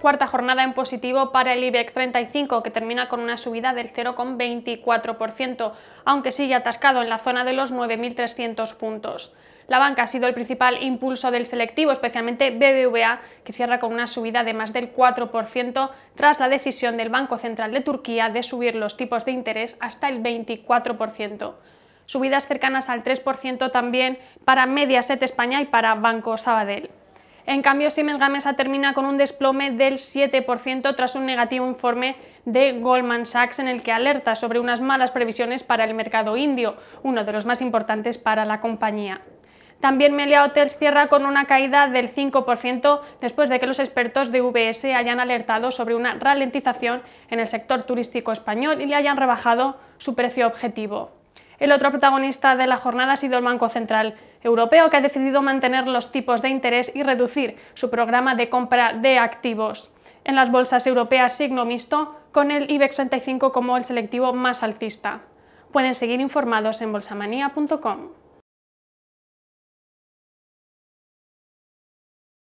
cuarta jornada en positivo para el IBEX 35, que termina con una subida del 0,24%, aunque sigue atascado en la zona de los 9.300 puntos. La banca ha sido el principal impulso del selectivo, especialmente BBVA, que cierra con una subida de más del 4% tras la decisión del Banco Central de Turquía de subir los tipos de interés hasta el 24%. Subidas cercanas al 3% también para Mediaset España y para Banco Sabadell. En cambio, Siemens Gamesa termina con un desplome del 7% tras un negativo informe de Goldman Sachs en el que alerta sobre unas malas previsiones para el mercado indio, uno de los más importantes para la compañía. También Melia Hotels cierra con una caída del 5% después de que los expertos de UBS hayan alertado sobre una ralentización en el sector turístico español y le hayan rebajado su precio objetivo. El otro protagonista de la jornada ha sido el Banco Central Europeo, que ha decidido mantener los tipos de interés y reducir su programa de compra de activos. En las bolsas europeas signo mixto, con el IBEX 35 como el selectivo más altista. Pueden seguir informados en bolsamanía.com.